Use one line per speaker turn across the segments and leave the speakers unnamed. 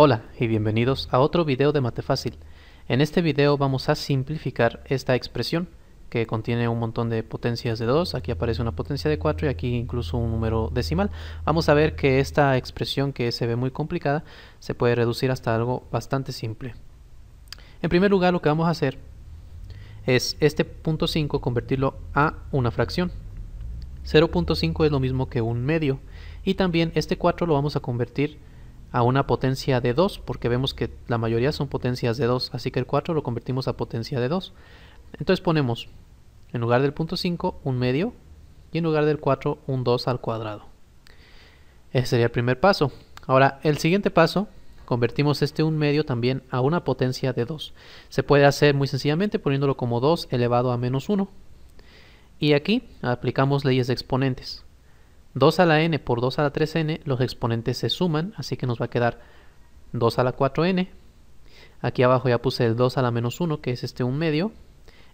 Hola y bienvenidos a otro video de Mate Fácil. En este video vamos a simplificar esta expresión que contiene un montón de potencias de 2, aquí aparece una potencia de 4 y aquí incluso un número decimal. Vamos a ver que esta expresión que se ve muy complicada se puede reducir hasta algo bastante simple. En primer lugar lo que vamos a hacer es este punto 5 convertirlo a una fracción. 0.5 es lo mismo que un medio y también este 4 lo vamos a convertir a una potencia de 2, porque vemos que la mayoría son potencias de 2, así que el 4 lo convertimos a potencia de 2. Entonces ponemos en lugar del punto 5 un medio y en lugar del 4 un 2 al cuadrado. Ese sería el primer paso. Ahora, el siguiente paso, convertimos este un medio también a una potencia de 2. Se puede hacer muy sencillamente poniéndolo como 2 elevado a menos 1. Y aquí aplicamos leyes de exponentes. 2 a la n por 2 a la 3n, los exponentes se suman, así que nos va a quedar 2 a la 4n. Aquí abajo ya puse el 2 a la menos 1, que es este 1 medio.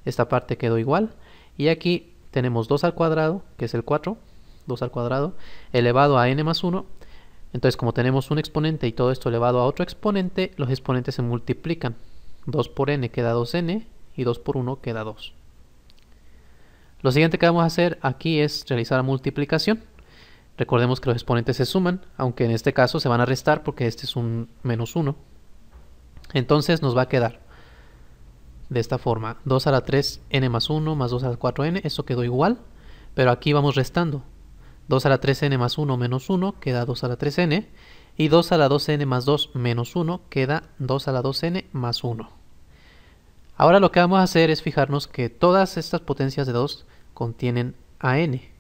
Esta parte quedó igual. Y aquí tenemos 2 al cuadrado, que es el 4, 2 al cuadrado, elevado a n más 1. Entonces, como tenemos un exponente y todo esto elevado a otro exponente, los exponentes se multiplican. 2 por n queda 2n y 2 por 1 queda 2. Lo siguiente que vamos a hacer aquí es realizar la multiplicación. Recordemos que los exponentes se suman, aunque en este caso se van a restar porque este es un menos 1. Entonces nos va a quedar de esta forma 2 a la 3 n más 1 más 2 a la 4 n, eso quedó igual, pero aquí vamos restando. 2 a la 3 n más 1 menos 1 queda 2 a la 3 n y 2 a la 2 n más 2 menos 1 queda 2 a la 2 n más 1. Ahora lo que vamos a hacer es fijarnos que todas estas potencias de 2 contienen a n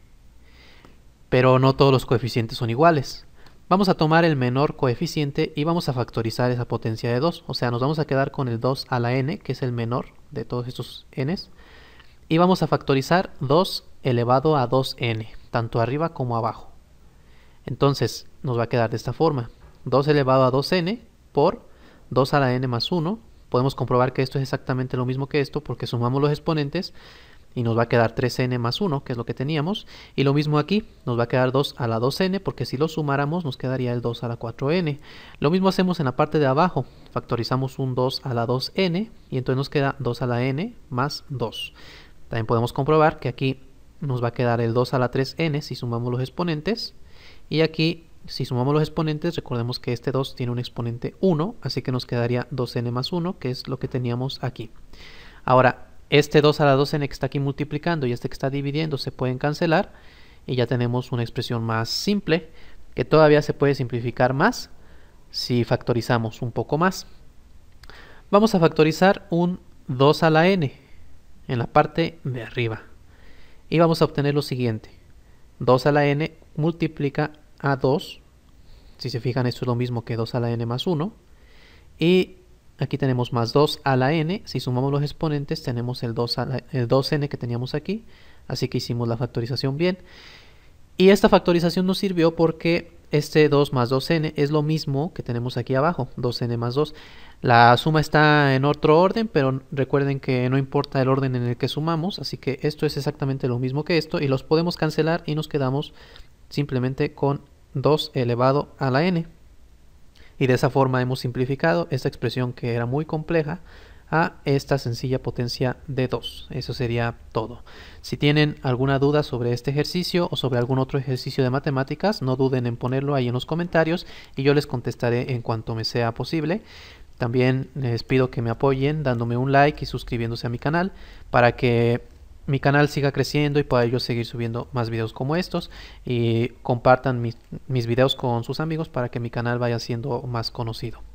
pero no todos los coeficientes son iguales. Vamos a tomar el menor coeficiente y vamos a factorizar esa potencia de 2, o sea, nos vamos a quedar con el 2 a la n, que es el menor de todos estos n y vamos a factorizar 2 elevado a 2n, tanto arriba como abajo. Entonces, nos va a quedar de esta forma, 2 elevado a 2n por 2 a la n más 1, podemos comprobar que esto es exactamente lo mismo que esto porque sumamos los exponentes, y nos va a quedar 3n más 1, que es lo que teníamos. Y lo mismo aquí, nos va a quedar 2 a la 2n, porque si lo sumáramos nos quedaría el 2 a la 4n. Lo mismo hacemos en la parte de abajo, factorizamos un 2 a la 2n, y entonces nos queda 2 a la n más 2. También podemos comprobar que aquí nos va a quedar el 2 a la 3n si sumamos los exponentes. Y aquí, si sumamos los exponentes, recordemos que este 2 tiene un exponente 1, así que nos quedaría 2n más 1, que es lo que teníamos aquí. Ahora, este 2 a la 2n que está aquí multiplicando y este que está dividiendo se pueden cancelar y ya tenemos una expresión más simple que todavía se puede simplificar más si factorizamos un poco más. Vamos a factorizar un 2 a la n en la parte de arriba y vamos a obtener lo siguiente. 2 a la n multiplica a 2, si se fijan esto es lo mismo que 2 a la n más 1, y Aquí tenemos más 2 a la n. Si sumamos los exponentes tenemos el, 2 a n que teníamos aquí. Así que hicimos la factorización bien. Y esta factorización nos sirvió porque este 2 más 2n es lo mismo que tenemos aquí abajo, 2n más 2. La suma está en otro orden, pero recuerden que no importa el orden en el que sumamos, así que esto es exactamente lo mismo que esto y los podemos cancelar y nos quedamos simplemente con 2 elevado a la n. Y de esa forma hemos simplificado esta expresión que era muy compleja a esta sencilla potencia de 2. Eso sería todo. Si tienen alguna duda sobre este ejercicio o sobre algún otro ejercicio de matemáticas, no duden en ponerlo ahí en los comentarios y yo les contestaré en cuanto me sea posible. También les pido que me apoyen dándome un like y suscribiéndose a mi canal para que mi canal siga creciendo y para ello seguir subiendo más videos como estos y compartan mis, mis videos con sus amigos para que mi canal vaya siendo más conocido.